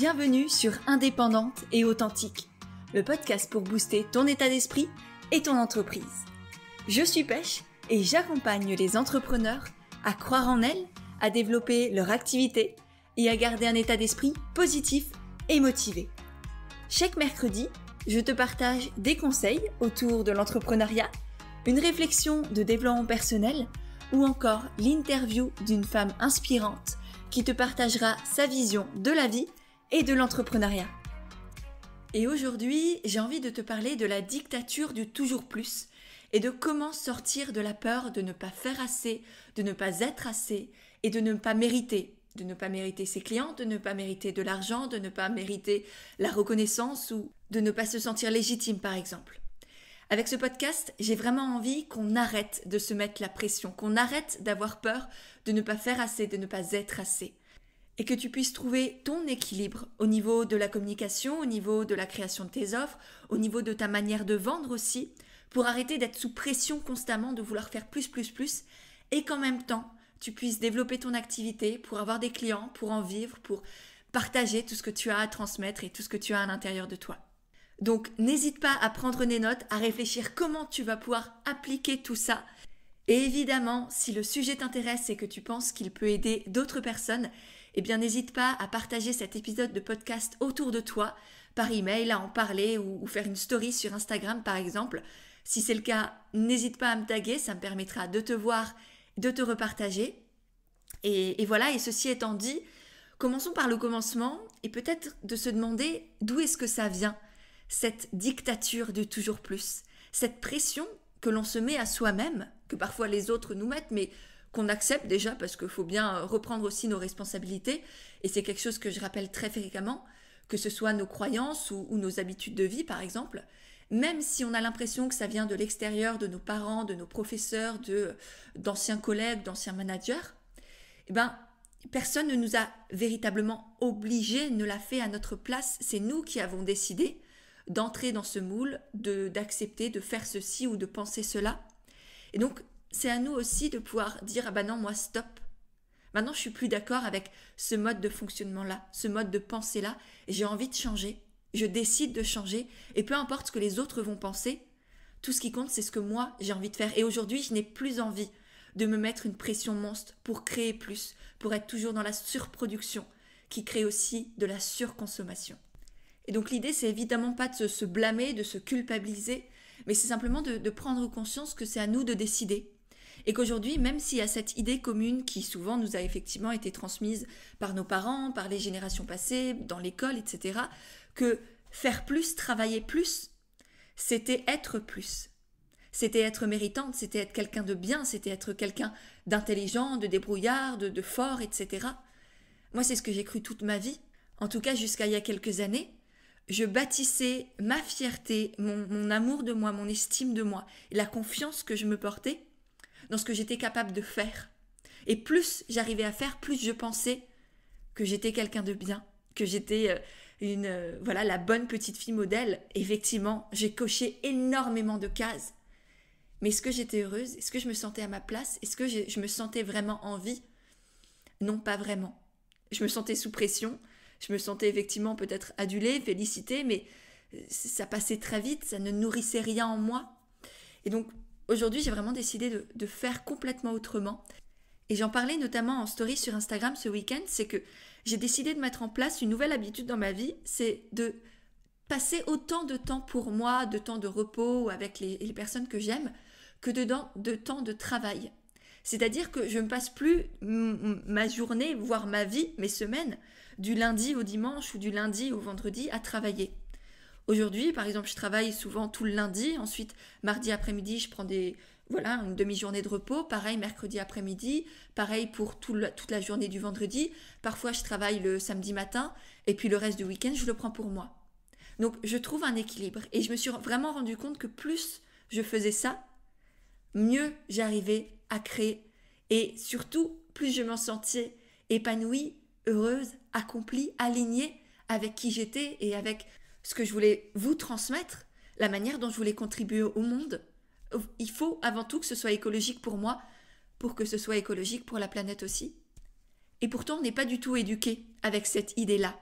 Bienvenue sur Indépendante et authentique, le podcast pour booster ton état d'esprit et ton entreprise. Je suis Pêche et j'accompagne les entrepreneurs à croire en elles, à développer leur activité et à garder un état d'esprit positif et motivé. Chaque mercredi, je te partage des conseils autour de l'entrepreneuriat, une réflexion de développement personnel ou encore l'interview d'une femme inspirante qui te partagera sa vision de la vie et de l'entrepreneuriat. Et aujourd'hui, j'ai envie de te parler de la dictature du toujours plus et de comment sortir de la peur de ne pas faire assez, de ne pas être assez et de ne pas mériter. De ne pas mériter ses clients, de ne pas mériter de l'argent, de ne pas mériter la reconnaissance ou de ne pas se sentir légitime par exemple. Avec ce podcast, j'ai vraiment envie qu'on arrête de se mettre la pression, qu'on arrête d'avoir peur de ne pas faire assez, de ne pas être assez et que tu puisses trouver ton équilibre au niveau de la communication, au niveau de la création de tes offres, au niveau de ta manière de vendre aussi, pour arrêter d'être sous pression constamment de vouloir faire plus, plus, plus, et qu'en même temps, tu puisses développer ton activité pour avoir des clients, pour en vivre, pour partager tout ce que tu as à transmettre et tout ce que tu as à l'intérieur de toi. Donc n'hésite pas à prendre des notes, à réfléchir comment tu vas pouvoir appliquer tout ça. Et évidemment, si le sujet t'intéresse et que tu penses qu'il peut aider d'autres personnes, eh bien n'hésite pas à partager cet épisode de podcast autour de toi par email, à en parler ou, faire une story sur Instagram par exemple. Si c'est le cas, n'hésite pas à me taguer, ça me permettra de te voir, de te repartager. Et, et voilà, et ceci étant dit, commençons par le commencement et peut-être de se demander d'où est-ce que ça vient, cette dictature du toujours plus, cette pression que l'on se met à soi-même, que parfois les autres nous mettent, mais qu'on accepte déjà, parce qu'il faut bien euh, reprendre aussi nos responsabilités, et c'est quelque chose que je rappelle très fréquemment, que ce soit nos croyances ou, nos habitudes de vie, par exemple, même si on a l'impression que ça vient de l'extérieur, de nos parents, de nos professeurs, de d'anciens collègues, d'anciens managers, eh ben personne ne nous a véritablement obligé ne l'a fait à notre place. C'est nous qui avons décidé d'entrer dans ce moule, de d'accepter, de faire ceci ou de penser cela. Et donc c'est à nous aussi de pouvoir dire ah ben non moi stop. Maintenant je suis plus d'accord avec ce mode de fonctionnement là, ce mode de pensée là, j'ai envie de changer, je décide de changer et peu importe ce que les autres vont penser, tout ce qui compte c'est ce que moi j'ai envie de faire et aujourd'hui je n'ai plus envie de me mettre une pression monstre pour créer plus, pour être toujours dans la surproduction qui crée aussi de la surconsommation. Et donc l'idée c'est évidemment pas de se, blâmer, de se culpabiliser, mais c'est simplement de prendre conscience que c'est à nous de décider et qu'aujourd'hui, même s'il y a cette idée commune qui souvent nous a effectivement été transmise par nos parents, par les générations passées, dans l'école, etc., que faire plus, travailler plus, c'était être plus. C'était être méritante, c'était être quelqu'un de bien, c'était être quelqu'un d'intelligent, de débrouillard, de, fort, etc. Moi, c'est ce que j'ai cru toute ma vie, en tout cas jusqu'à il y a quelques années je bâtissais ma fierté, mon, amour de moi, mon estime de moi, la confiance que je me portais dans ce que j'étais capable de faire. Et plus j'arrivais à faire, plus je pensais que j'étais quelqu'un de bien, que j'étais euh, une euh, voilà la bonne petite fille modèle. Effectivement, j'ai coché énormément de cases. Mais est-ce que j'étais heureuse Est-ce que je me sentais à ma place Est-ce que je, je, me sentais vraiment en vie Non, pas vraiment. Je me sentais sous pression. Je me sentais effectivement peut-être adulée, félicitée, mais euh, ça passait très vite, ça ne nourrissait rien en moi. Et donc, Aujourd'hui, j'ai vraiment décidé de, faire complètement autrement. Et j'en parlais notamment en story sur Instagram ce week-end, c'est que j'ai décidé de mettre en place une nouvelle habitude dans ma vie, c'est de passer autant de temps pour moi, de temps de repos avec les, personnes que j'aime, que dedans de temps de travail. C'est-à-dire que je ne passe plus ma journée, voire ma vie, mes semaines, du lundi au dimanche ou du lundi au vendredi à travailler. Aujourd'hui, par exemple, je travaille souvent tout le lundi, ensuite mardi après-midi, je prends des voilà, une demi-journée de repos, pareil mercredi après-midi, pareil pour tout toute la journée du vendredi. Parfois, je travaille le samedi matin et puis le reste du week-end, je le prends pour moi. Donc, je trouve un équilibre et je me suis vraiment rendu compte que plus je faisais ça, mieux j'arrivais à créer et surtout, plus je m'en sentais épanouie, heureuse, accomplie, alignée avec qui j'étais et avec ce que je voulais vous transmettre, la manière dont je voulais contribuer au monde. Il faut avant tout que ce soit écologique pour moi, pour que ce soit écologique pour la planète aussi. Et pourtant, on n'est pas du tout éduqué avec cette idée-là.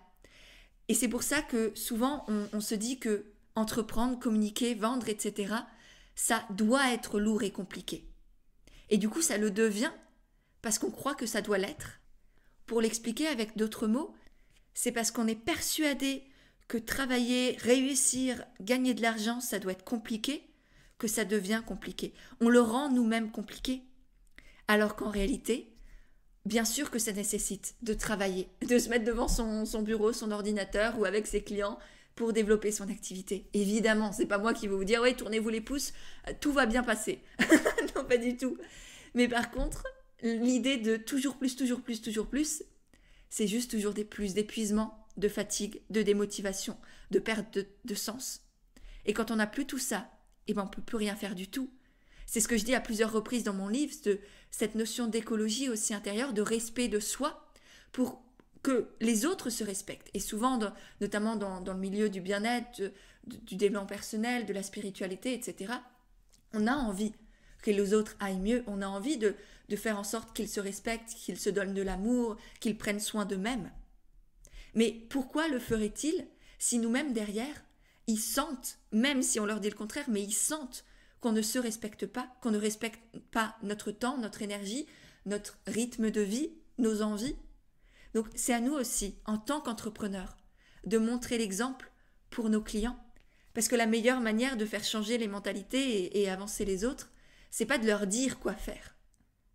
Et c'est pour ça que souvent, on, se dit que entreprendre, communiquer, vendre, etc., ça doit être lourd et compliqué. Et du coup, ça le devient parce qu'on croit que ça doit l'être. Pour l'expliquer avec d'autres mots, c'est parce qu'on est persuadé que travailler, réussir, gagner de l'argent, ça doit être compliqué, que ça devient compliqué. On le rend nous-mêmes compliqué. Alors qu'en réalité, bien sûr que ça nécessite de travailler, de se mettre devant son, bureau, son ordinateur ou avec ses clients pour développer son activité. Évidemment, c'est pas moi qui vais vous dire, oui, tournez-vous les pouces, euh, tout va bien passer. non, pas du tout. Mais par contre, l'idée de toujours plus, toujours plus, toujours plus, c'est juste toujours des plus d'épuisement, de fatigue, de démotivation, de perte de, sens. Et quand on n'a plus tout ça, et eh ben on peut plus rien faire du tout. C'est ce que je dis à plusieurs reprises dans mon livre, de cette notion d'écologie aussi intérieure, de respect de soi, pour que les autres se respectent. Et souvent, notamment dans, le milieu du bien-être, euh, du développement personnel, de la spiritualité, etc., on a envie que les autres aillent mieux, on a envie de faire en sorte qu'ils se respectent, qu'ils se donnent de l'amour, qu'ils prennent soin d'eux-mêmes. Mais pourquoi le ferait-il si nous-mêmes derrière, ils sentent, même si on leur dit le contraire, mais ils sentent qu'on ne se respecte pas, qu'on ne respecte pas notre temps, notre énergie, notre rythme de vie, nos envies. Donc c'est à nous aussi, en tant qu'entrepreneurs, de montrer l'exemple pour nos clients. Parce que la meilleure manière de faire changer les mentalités et, et avancer les autres, c'est pas de leur dire quoi faire,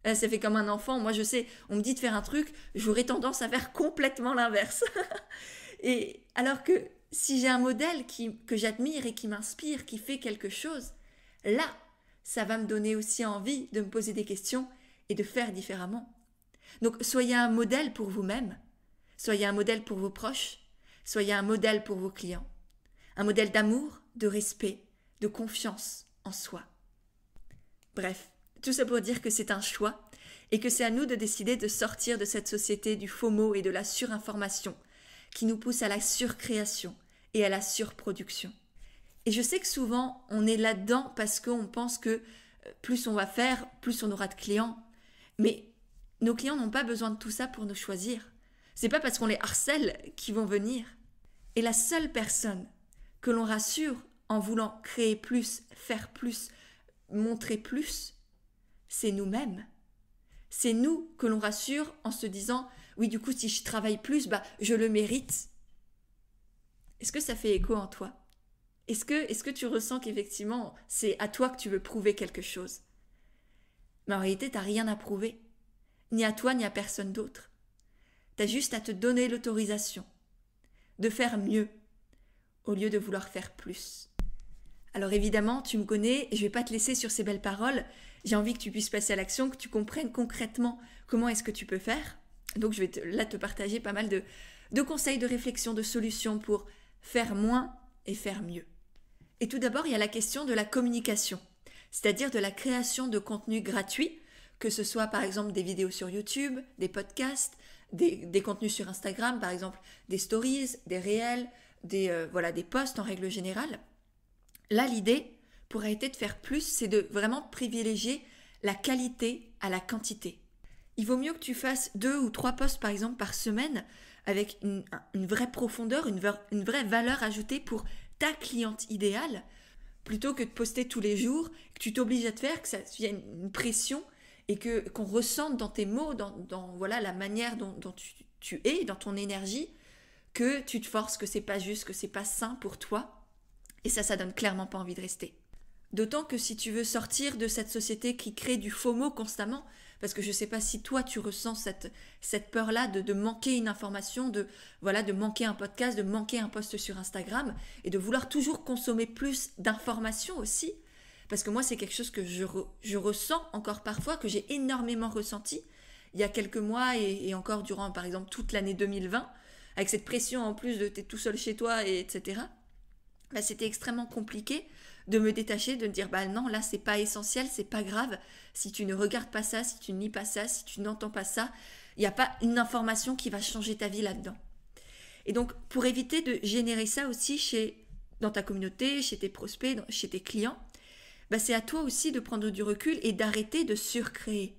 ça fait comme un enfant. Moi, je sais, on me dit de faire un truc, j'aurais tendance à faire complètement l'inverse. et alors que si j'ai un modèle que j'admire et qui m'inspire, qui fait quelque chose, là, ça va me donner aussi envie de me poser des questions et de faire différemment. Donc, soyez un modèle pour vous-même, soyez un modèle pour vos proches, soyez un modèle pour vos clients, un modèle d'amour, de respect, de confiance en soi. Bref, tout ça pour dire que c'est un choix et que c'est à nous de décider de sortir de cette société du FOMO et de la surinformation qui nous pousse à la surcréation et à la surproduction. Et je sais que souvent on est là-dedans parce qu'on pense que euh, plus on va faire, plus on aura de clients. Mais nos clients n'ont pas besoin de tout ça pour nous choisir. C'est pas parce qu'on les harcèle qu'ils vont venir. Et la seule personne que l'on rassure en voulant créer plus, faire plus, montrer plus, c'est nous-mêmes. C'est nous que l'on rassure en se disant oui du coup si je travaille plus bah je le mérite. Est-ce que ça fait écho en toi Est-ce que est-ce que tu ressens qu'effectivement c'est à toi que tu veux prouver quelque chose Mais en réalité n'as rien à prouver, ni à toi ni à personne d'autre. Tu as juste à te donner l'autorisation de faire mieux au lieu de vouloir faire plus. Alors évidemment, tu me connais, et je vais pas te laisser sur ces belles paroles, j'ai envie que tu puisses passer à l'action, que tu comprennes concrètement comment est-ce que tu peux faire. Donc, je vais là te partager pas mal de, conseils, de réflexions, de solutions pour faire moins et faire mieux. Et tout d'abord, il y a la question de la communication, c'est-à-dire de la création de contenu gratuit, que ce soit par exemple des vidéos sur YouTube, des podcasts, des, contenus sur Instagram, par exemple des stories, des réels, des, euh, voilà, des posts en règle générale. Là, l'idée, pour arrêter de faire plus, c'est de vraiment privilégier la qualité à la quantité. Il vaut mieux que tu fasses deux ou trois postes par exemple par semaine avec une, vraie profondeur, une, une vraie valeur ajoutée pour ta cliente idéale, plutôt que de poster tous les jours, que tu t'obliges à te faire, que ça y une, pression et que qu'on ressente dans tes mots, dans, voilà la manière dont, tu, tu, es, dans ton énergie, que tu te forces, que c'est pas juste, que c'est pas sain pour toi, et ça, ça donne clairement pas envie de rester. D'autant que si tu veux sortir de cette société qui crée du FOMO constamment, parce que je ne sais pas si toi tu ressens cette, peur-là de, de, manquer une information, de voilà, de manquer un podcast, de manquer un post sur Instagram, et de vouloir toujours consommer plus d'informations aussi, parce que moi c'est quelque chose que je, ressens encore parfois, que j'ai énormément ressenti il y a quelques mois et, encore durant par exemple toute l'année 2020, avec cette pression en plus de t'es tout seul chez toi, etc. Bah, c'était extrêmement compliqué de me détacher, de me dire bah non, là c'est pas essentiel, c'est pas grave. Si tu ne regardes pas ça, si tu ne lis pas ça, si tu n'entends pas ça, il n'y a pas une information qui va changer ta vie là-dedans. Et donc pour éviter de générer ça aussi chez dans ta communauté, chez tes prospects, chez tes clients, bah, c'est à toi aussi de prendre du recul et d'arrêter de surcréer.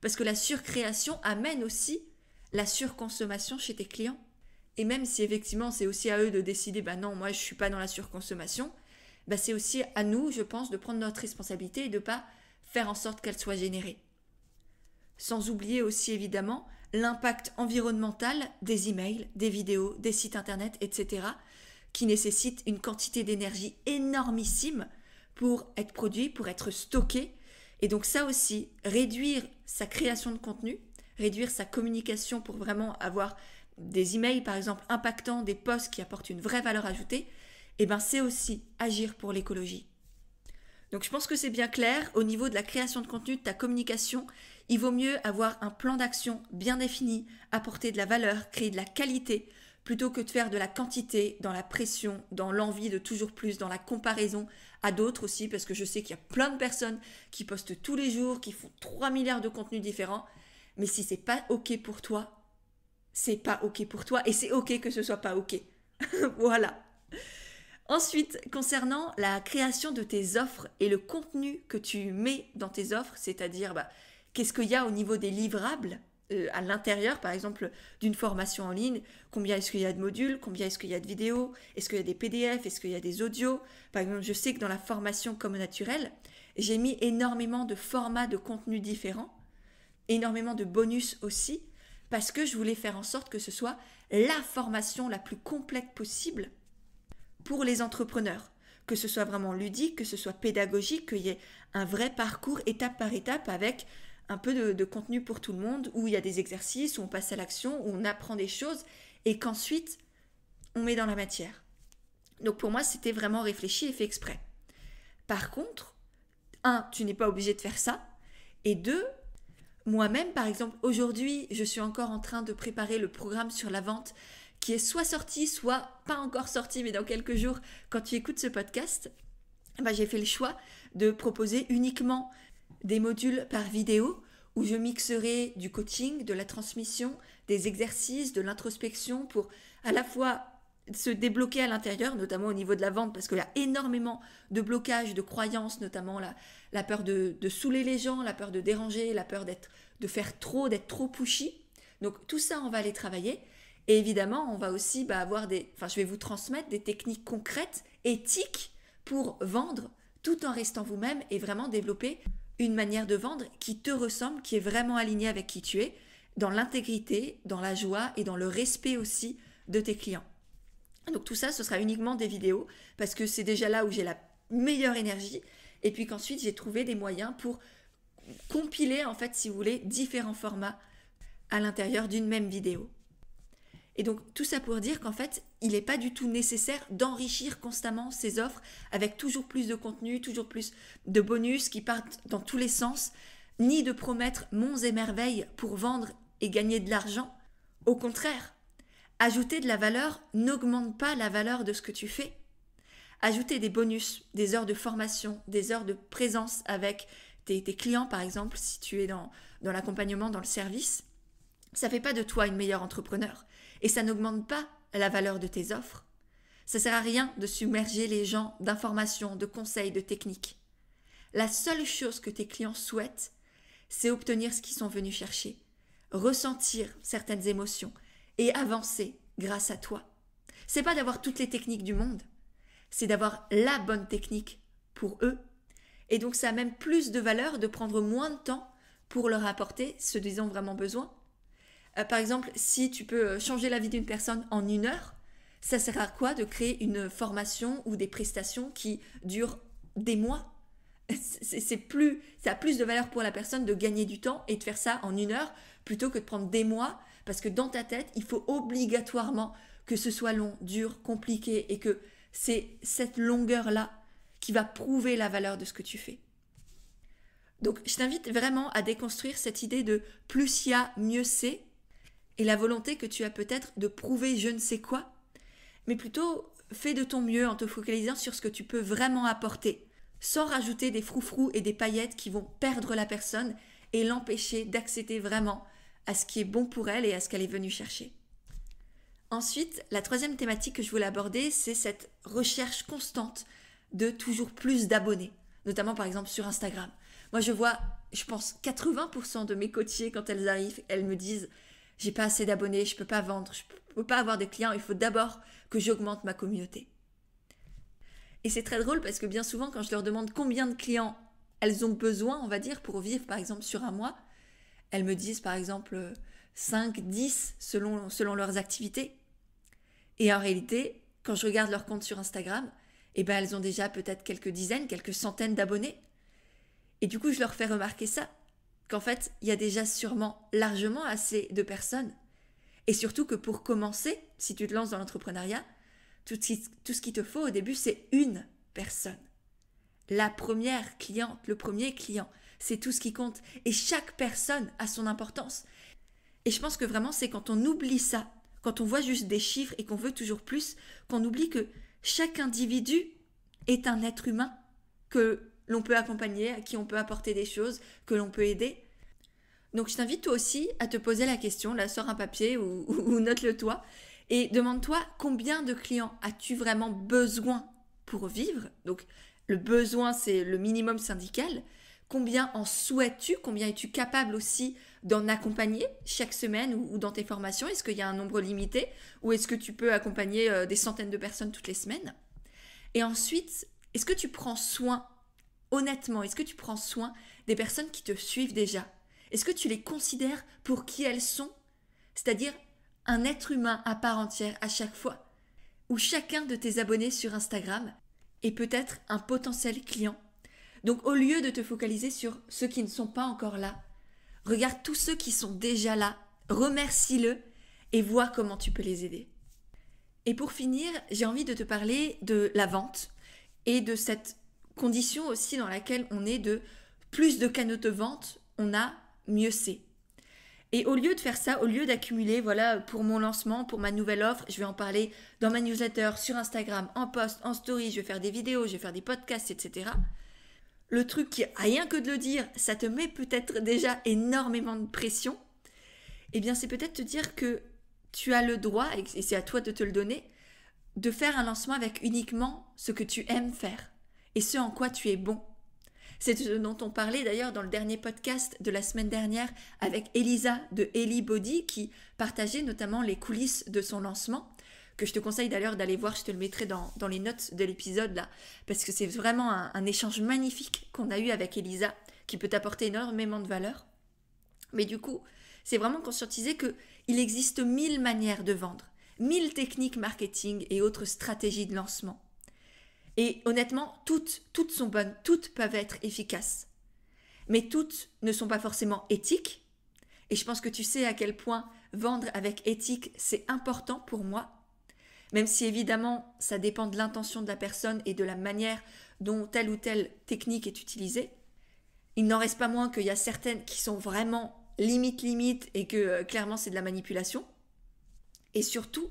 Parce que la surcréation amène aussi la surconsommation chez tes clients. Et même si effectivement c'est aussi à eux de décider, bah non, moi je suis pas dans la surconsommation, bah, c'est aussi à nous, je pense, de prendre notre responsabilité et de ne pas faire en sorte qu'elle soit générée. Sans oublier aussi évidemment l'impact environnemental des emails, des vidéos, des sites internet, etc., qui nécessitent une quantité d'énergie énormissime pour être produit, pour être stocké. Et donc ça aussi, réduire sa création de contenu, réduire sa communication pour vraiment avoir des emails, par exemple, impactants, des posts qui apportent une vraie valeur ajoutée, eh ben, c'est aussi agir pour l'écologie. Donc je pense que c'est bien clair, au niveau de la création de contenu, de ta communication, il vaut mieux avoir un plan d'action bien défini, apporter de la valeur, créer de la qualité, plutôt que de faire de la quantité dans la pression, dans l'envie de toujours plus, dans la comparaison à d'autres aussi, parce que je sais qu'il y a plein de personnes qui postent tous les jours, qui font 3 milliards de contenus différents, mais si c'est pas OK pour toi, c'est pas OK pour toi, et c'est OK que ce soit pas OK. voilà. Ensuite, concernant la création de tes offres et le contenu que tu mets dans tes offres, c'est-à-dire bah, qu'est-ce qu'il y a au niveau des livrables euh, à l'intérieur, par exemple, d'une formation en ligne, combien est-ce qu'il y a de modules, combien est-ce qu'il y a de vidéos, est-ce qu'il y a des PDF, est-ce qu'il y a des audios. Par exemple, je sais que dans la formation comme naturelle, j'ai mis énormément de formats de contenu différents, énormément de bonus aussi, parce que je voulais faire en sorte que ce soit la formation la plus complète possible pour les entrepreneurs, que ce soit vraiment ludique, que ce soit pédagogique, qu'il y ait un vrai parcours étape par étape avec un peu de, contenu pour tout le monde, où il y a des exercices, où on passe à l'action, où on apprend des choses, et qu'ensuite on met dans la matière. Donc pour moi, c'était vraiment réfléchi et fait exprès. Par contre, un, tu n'es pas obligé de faire ça, et deux, moi-même, par exemple, aujourd'hui, je suis encore en train de préparer le programme sur la vente qui est soit sorti, soit pas encore sorti, mais dans quelques jours, quand tu écoutes ce podcast, eh ben, j'ai fait le choix de proposer uniquement des modules par vidéo où je mixerai du coaching, de la transmission, des exercices, de l'introspection pour à la fois se débloquer à l'intérieur, notamment au niveau de la vente, parce qu'il y a énormément de blocages, de croyances, notamment la, peur de, de, saouler les gens, la peur de déranger, la peur d'être, de faire trop, d'être trop pushy. Donc tout ça, on va aller travailler. Et évidemment, on va aussi bah, avoir des. Enfin, je vais vous transmettre des techniques concrètes, éthiques, pour vendre tout en restant vous-même et vraiment développer une manière de vendre qui te ressemble, qui est vraiment alignée avec qui tu es, dans l'intégrité, dans la joie et dans le respect aussi de tes clients. Donc tout ça, ce sera uniquement des vidéos parce que c'est déjà là où j'ai la meilleure énergie et puis qu'ensuite j'ai trouvé des moyens pour compiler en fait, si vous voulez, différents formats à l'intérieur d'une même vidéo. Et donc tout ça pour dire qu'en fait, il n'est pas du tout nécessaire d'enrichir constamment ses offres avec toujours plus de contenu, toujours plus de bonus qui partent dans tous les sens, ni de promettre monts et merveilles pour vendre et gagner de l'argent. Au contraire, ajouter de la valeur n'augmente pas la valeur de ce que tu fais. Ajouter des bonus, des heures de formation, des heures de présence avec tes, clients par exemple, si tu es dans, dans l'accompagnement, dans le service, ça ne fait pas de toi une meilleure entrepreneur et ça n'augmente pas la valeur de tes offres. Ça sert à rien de submerger les gens d'informations, de conseils, de techniques. La seule chose que tes clients souhaitent, c'est obtenir ce qu'ils sont venus chercher, ressentir certaines émotions et avancer grâce à toi. C'est pas d'avoir toutes les techniques du monde, c'est d'avoir la bonne technique pour eux. Et donc ça a même plus de valeur de prendre moins de temps pour leur apporter ce dont ils ont vraiment besoin euh, par exemple, si tu peux euh, changer la vie d'une personne en une heure, ça sert à quoi de créer une formation ou des prestations qui durent des mois c'est plus, ça a plus de valeur pour la personne de gagner du temps et de faire ça en une heure plutôt que de prendre des mois parce que dans ta tête, il faut obligatoirement que ce soit long, dur, compliqué et que c'est cette longueur-là qui va prouver la valeur de ce que tu fais. Donc je t'invite vraiment à déconstruire cette idée de plus il y a, mieux c'est et la volonté que tu as peut-être de prouver je ne sais quoi, mais plutôt fais de ton mieux en te focalisant sur ce que tu peux vraiment apporter, sans rajouter des froufrous et des paillettes qui vont perdre la personne et l'empêcher d'accepter vraiment à ce qui est bon pour elle et à ce qu'elle est venue chercher. Ensuite, la troisième thématique que je voulais aborder, c'est cette recherche constante de toujours plus d'abonnés, notamment par exemple sur Instagram. Moi, je vois, je pense, 80% de mes côtiers quand elles arrivent, elles me disent j'ai pas assez d'abonnés, je peux pas vendre, je peux pas avoir des clients, il faut d'abord que j'augmente ma communauté. Et c'est très drôle parce que bien souvent, quand je leur demande combien de clients elles ont besoin, on va dire, pour vivre par exemple sur un mois, elles me disent par exemple 5, 10 selon, selon leurs activités. Et en réalité, quand je regarde leur compte sur Instagram, eh ben, elles ont déjà peut-être quelques dizaines, quelques centaines d'abonnés. Et du coup, je leur fais remarquer ça qu'en fait, il y a déjà sûrement largement assez de personnes. Et surtout que pour commencer, si tu te lances dans l'entrepreneuriat, tout, tout ce qu'il te faut au début, c'est une personne. La première cliente, le premier client, c'est tout ce qui compte. Et chaque personne a son importance. Et je pense que vraiment, c'est quand on oublie ça, quand on voit juste des chiffres et qu'on veut toujours plus, qu'on oublie que chaque individu est un être humain, que l'on peut accompagner, à qui on peut apporter des choses, que l'on peut aider. Donc je t'invite toi aussi à te poser la question, là sors un papier ou, note-le toi, et demande-toi combien de clients as-tu vraiment besoin pour vivre Donc le besoin c'est le minimum syndical. Combien en souhaites-tu Combien es-tu capable aussi d'en accompagner chaque semaine ou, dans tes formations Est-ce qu'il y a un nombre limité Ou est-ce que tu peux accompagner euh, des centaines de personnes toutes les semaines Et ensuite, est-ce que tu prends soin Honnêtement, est-ce que tu prends soin des personnes qui te suivent déjà Est-ce que tu les considères pour qui elles sont C'est-à-dire un être humain à part entière à chaque fois Ou chacun de tes abonnés sur Instagram est peut-être un potentiel client Donc au lieu de te focaliser sur ceux qui ne sont pas encore là, regarde tous ceux qui sont déjà là, remercie-le et vois comment tu peux les aider. Et pour finir, j'ai envie de te parler de la vente et de cette condition aussi dans laquelle on est de plus de canaux de vente on a, mieux c'est. Et au lieu de faire ça, au lieu d'accumuler, voilà, pour mon lancement, pour ma nouvelle offre, je vais en parler dans ma newsletter, sur Instagram, en post, en story, je vais faire des vidéos, je vais faire des podcasts, etc. Le truc qui, rien que de le dire, ça te met peut-être déjà énormément de pression, eh bien c'est peut-être te dire que tu as le droit, et c'est à toi de te le donner, de faire un lancement avec uniquement ce que tu aimes faire et ce en quoi tu es bon. C'est ce dont on parlait d'ailleurs dans le dernier podcast de la semaine dernière avec Elisa de Ellie Body qui partageait notamment les coulisses de son lancement que je te conseille d'ailleurs d'aller voir, je te le mettrai dans, les notes de l'épisode là, parce que c'est vraiment un, échange magnifique qu'on a eu avec Elisa, qui peut apporter énormément de valeur. Mais du coup, c'est vraiment conscientisé que il existe mille manières de vendre, mille techniques marketing et autres stratégies de lancement. Et honnêtement, toutes, toutes sont bonnes, toutes peuvent être efficaces. Mais toutes ne sont pas forcément éthiques. Et je pense que tu sais à quel point vendre avec éthique, c'est important pour moi. Même si évidemment, ça dépend de l'intention de la personne et de la manière dont telle ou telle technique est utilisée. Il n'en reste pas moins qu'il y a certaines qui sont vraiment limite limite et que euh, clairement c'est de la manipulation. Et surtout,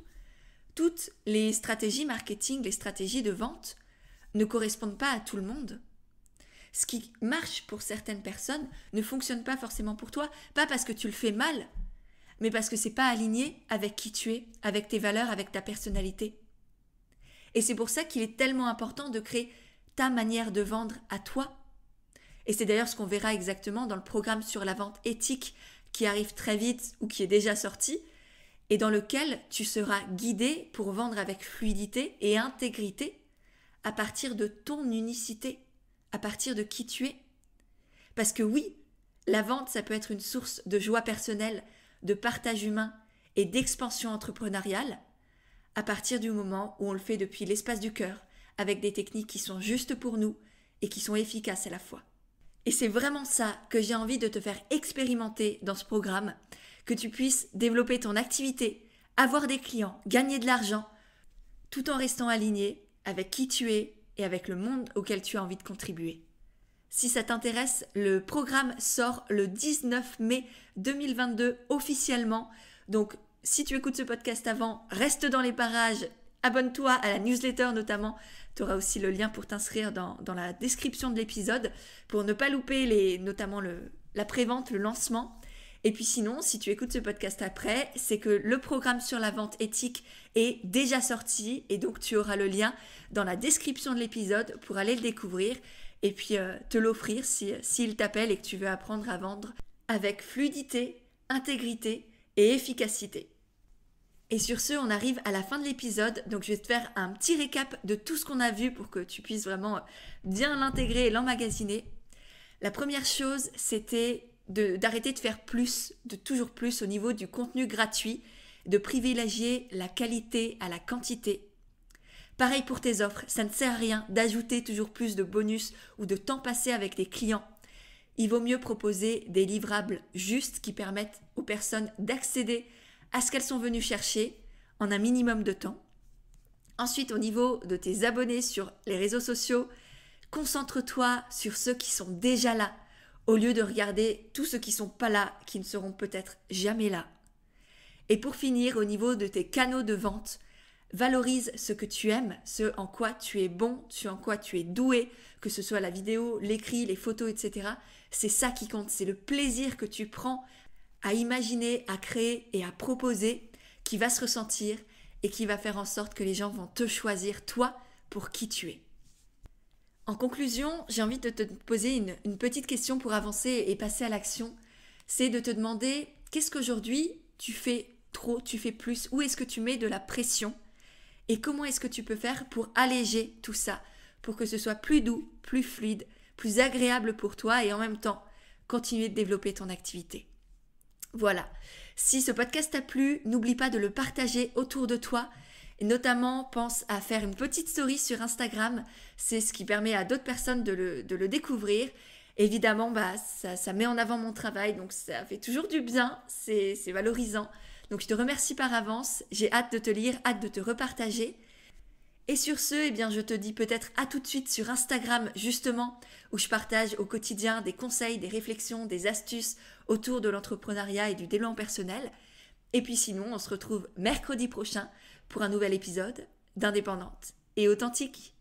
toutes les stratégies marketing, les stratégies de vente ne correspondent pas à tout le monde. Ce qui marche pour certaines personnes ne fonctionne pas forcément pour toi, pas parce que tu le fais mal, mais parce que c'est pas aligné avec qui tu es, avec tes valeurs, avec ta personnalité. Et c'est pour ça qu'il est tellement important de créer ta manière de vendre à toi. Et c'est d'ailleurs ce qu'on verra exactement dans le programme sur la vente éthique qui arrive très vite ou qui est déjà sorti, et dans lequel tu seras guidé pour vendre avec fluidité et intégrité à partir de ton unicité, à partir de qui tu es. Parce que oui, la vente, ça peut être une source de joie personnelle, de partage humain et d'expansion entrepreneuriale, à partir du moment où on le fait depuis l'espace du cœur, avec des techniques qui sont justes pour nous et qui sont efficaces à la fois. Et c'est vraiment ça que j'ai envie de te faire expérimenter dans ce programme, que tu puisses développer ton activité, avoir des clients, gagner de l'argent, tout en restant aligné avec qui tu es et avec le monde auquel tu as envie de contribuer. Si ça t'intéresse, le programme sort le 19 mai 2022 officiellement. Donc, si tu écoutes ce podcast avant, reste dans les parages, abonne-toi à la newsletter notamment. Tu auras aussi le lien pour t'inscrire dans, la description de l'épisode pour ne pas louper les, notamment le, la prévente, le lancement. Et puis sinon, si tu écoutes ce podcast après, c'est que le programme sur la vente éthique est déjà sorti et donc tu auras le lien dans la description de l'épisode pour aller le découvrir et puis euh, te l'offrir s'il si, t'appelle et que tu veux apprendre à vendre avec fluidité, intégrité et efficacité. Et sur ce, on arrive à la fin de l'épisode, donc je vais te faire un petit récap de tout ce qu'on a vu pour que tu puisses vraiment bien l'intégrer et l'emmagasiner. La première chose, c'était d'arrêter de, faire plus, de toujours plus au niveau du contenu gratuit, de privilégier la qualité à la quantité. Pareil pour tes offres, ça ne sert à rien d'ajouter toujours plus de bonus ou de temps passé avec tes clients. Il vaut mieux proposer des livrables justes qui permettent aux personnes d'accéder à ce qu'elles sont venues chercher en un minimum de temps. Ensuite, au niveau de tes abonnés sur les réseaux sociaux, concentre-toi sur ceux qui sont déjà là, au lieu de regarder tous ceux qui sont pas là, qui ne seront peut-être jamais là. Et pour finir, au niveau de tes canaux de vente, valorise ce que tu aimes, ce en quoi tu es bon, ce en quoi tu es doué, que ce soit la vidéo, l'écrit, les photos, etc. C'est ça qui compte, c'est le plaisir que tu prends à imaginer, à créer et à proposer qui va se ressentir et qui va faire en sorte que les gens vont te choisir, toi, pour qui tu es. En conclusion, j'ai envie de te poser une, petite question pour avancer et passer à l'action. C'est de te demander qu'est-ce qu'aujourd'hui tu fais trop, tu fais plus, où est-ce que tu mets de la pression et comment est-ce que tu peux faire pour alléger tout ça, pour que ce soit plus doux, plus fluide, plus agréable pour toi et en même temps continuer de développer ton activité. Voilà. Si ce podcast t'a plu, n'oublie pas de le partager autour de toi notamment, pense à faire une petite story sur Instagram. C'est ce qui permet à d'autres personnes de le, découvrir. Évidemment, bah, ça, met en avant mon travail, donc ça fait toujours du bien, c'est valorisant. Donc je te remercie par avance, j'ai hâte de te lire, hâte de te repartager. Et sur ce, eh bien, je te dis peut-être à tout de suite sur Instagram, justement, où je partage au quotidien des conseils, des réflexions, des astuces autour de l'entrepreneuriat et du développement personnel. Et puis sinon, on se retrouve mercredi prochain pour un nouvel épisode d'Indépendante et authentique.